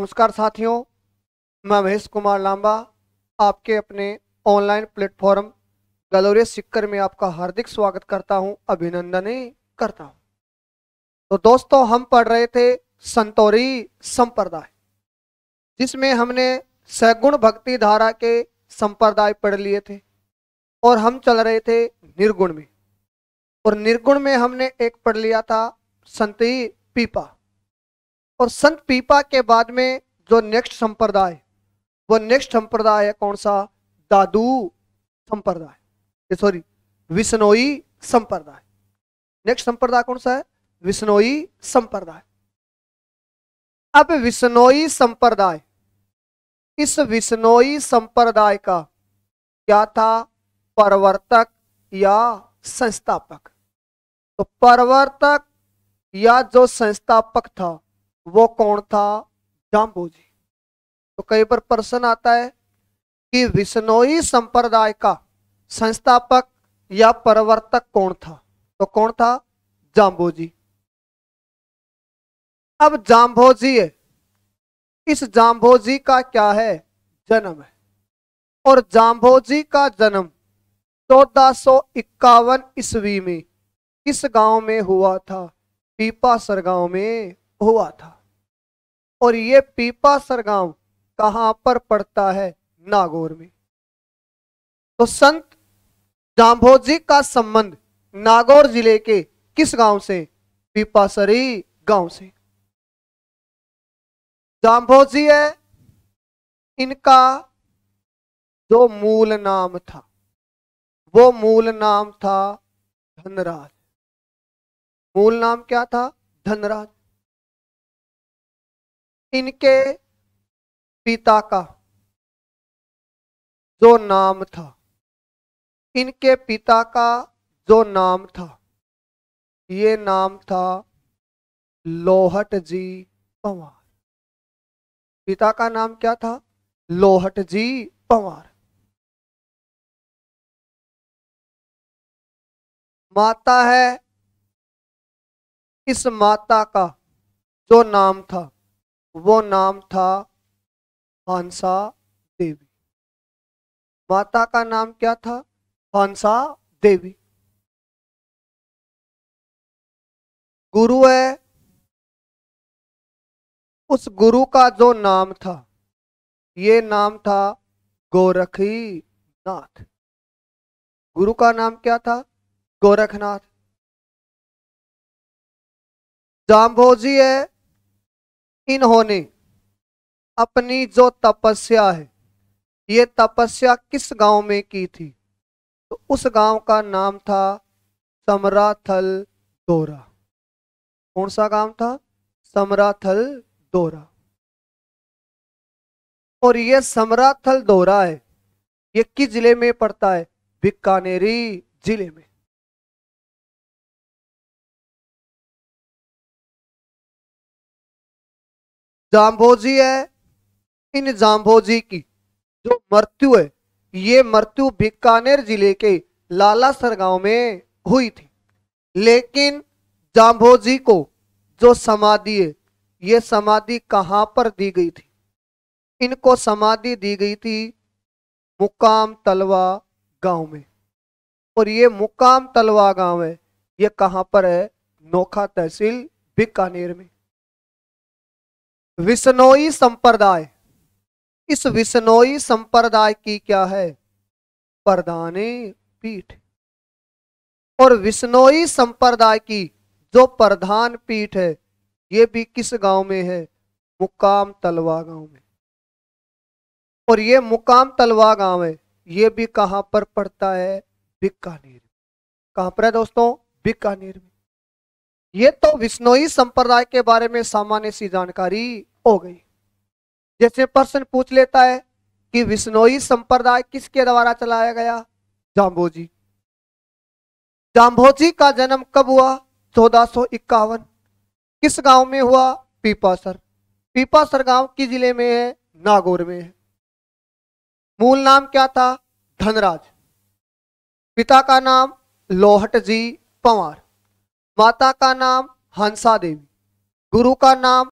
नमस्कार साथियों मैं महेश कुमार लांबा आपके अपने ऑनलाइन प्लेटफॉर्म गलोरे सिक्कर में आपका हार्दिक स्वागत करता हूं अभिनंदन करता हूं तो दोस्तों हम पढ़ रहे थे संतोरी संप्रदाय जिसमें हमने सगुण भक्ति धारा के संप्रदाय पढ़ लिए थे और हम चल रहे थे निर्गुण में और निर्गुण में हमने एक पढ़ लिया था संती पीपा और संत पीपा के बाद में जो नेक्स्ट संप्रदाय वो नेक्स्ट संप्रदाय है कौन सा दादू संप्रदाय सॉरी विष्णोई संप्रदाय नेक्स्ट संप्रदाय कौन सा है विष्णोई संप्रदाय अब विष्णोई संप्रदाय इस विष्णोई संप्रदाय का क्या था परवर्तक या संस्थापक तो परवर्तक या जो संस्थापक था वो कौन था जाम्बू जी तो कई बार प्रश्न आता है कि विष्णोई संप्रदाय का संस्थापक या प्रवर्तक कौन था तो कौन था जाम्बू जी अब जाम्भोजी है इस जी का क्या है जन्म है और जाम्भोजी का जन्म चौदह सौ इक्यावन ईस्वी में किस गांव में हुआ था पीपासर गांव में हुआ था और ये पीपा सरगांव कहां पर पड़ता है नागौर में तो संत जी का संबंध नागौर जिले के किस गांव से पीपासरी गांव से जी है इनका जो मूल नाम था वो मूल नाम था धनराज मूल नाम क्या था धनराज इनके पिता का जो नाम था इनके पिता का जो नाम था ये नाम था लोहट जी पंवार पिता का नाम क्या था लोहट जी पंवार माता है इस माता का जो नाम था वो नाम था हंसा देवी माता का नाम क्या था हंसा देवी गुरु है उस गुरु का जो नाम था ये नाम था गोरखी नाथ गुरु का नाम क्या था गोरखनाथ जाम्भोजी है इन्होंने अपनी जो तपस्या है ये तपस्या किस गांव में की थी तो उस गांव का नाम था समराथल दोरा कौन सा गांव था समराथल दोरा और ये समराथल दोरा है ये किस जिले में पड़ता है बीकानेरी जिले में जाम्बोजी है इन जाम्बोजी की जो मृत्यु है ये मृत्यु बीकानेर जिले के लालासर गांव में हुई थी लेकिन जाम्बोजी को जो समाधि है ये समाधि कहाँ पर दी गई थी इनको समाधि दी गई थी मुकाम तलवा गांव में और ये मुकाम तलवा गांव है ये कहाँ पर है नोखा तहसील बीकानेर में विष्णोई संप्रदाय इस विष्णोई संप्रदाय की क्या है प्रधाने पीठ और विष्णोई संप्रदाय की जो प्रधान पीठ है ये भी किस गांव में है मुकाम तलवा गांव में और ये मुकाम तलवा गांव है ये भी कहां पर पड़ता है बीकानेर कहां पर है दोस्तों बीकानेर में ये तो विष्णोई संप्रदाय के बारे में सामान्य सी जानकारी हो गई जैसे प्रश्न पूछ लेता है कि विष्णोई संप्रदाय किसके द्वारा चलाया गया जाम्बोजी जाम्बोजी का जन्म कब हुआ चौदह इक्यावन किस गांव में हुआ पीपासर पीपासर गांव किस जिले में है नागौर में है मूल नाम क्या था धनराज पिता का नाम लोहट जी पंवार माता का नाम हंसा देवी गुरु का नाम